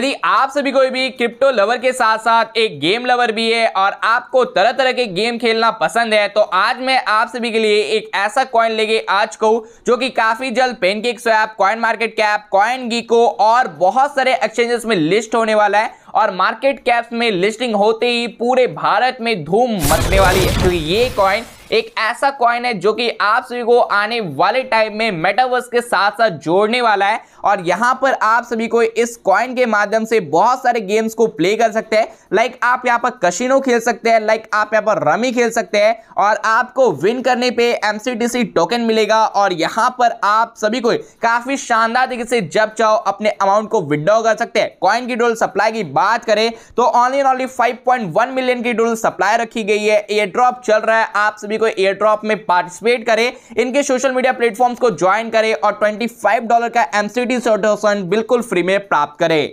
यदि आप सभी कोई भी क्रिप्टो लवर के साथ साथ एक गेम लवर भी है और आपको तरह तरह के गेम खेलना पसंद है तो आज मैं आप सभी के लिए एक ऐसा कॉइन लेके आज को जो कि काफ़ी जल्द pancake swap coin market cap coin gecko और बहुत सारे एक्सचेंजेस में लिस्ट होने वाला है और मार्केट कैप्स में लिस्टिंग होते ही पूरे भारत में धूम मचने वाली है क्योंकि तो ये कॉइन एक ऐसा कॉइन है जो कि आप सभी को आने वाले टाइम में मेटावर्स के साथ साथ जोड़ने वाला है और यहाँ पर आप सभी को इस कॉइन के माध्यम से बहुत सारे गेम्स को प्ले कर सकते हैं लाइक आप यहाँ पर कशिनो खेल सकते हैं लाइक आप यहाँ पर रमी खेल सकते हैं और आपको विन करने पे एमसीटीसी टोकन मिलेगा और यहाँ पर आप सभी को काफी शानदार तरीके से जब चाहो अपने अमाउंट को विड्रॉ कर सकते हैं कॉइन की डोल सप्लाई की बात करें तो ऑनली ऑनली फाइव मिलियन की डोल सप्लाई रखी गई है ये ड्रॉप चल रहा है आप सभी को एयर ड्रॉप में पार्टिसिपेट करें इनके सोशल मीडिया प्लेटफॉर्म्स को ज्वाइन करें और 25 डॉलर का एमसीडी सर्टिफिकेशन बिल्कुल फ्री में प्राप्त करें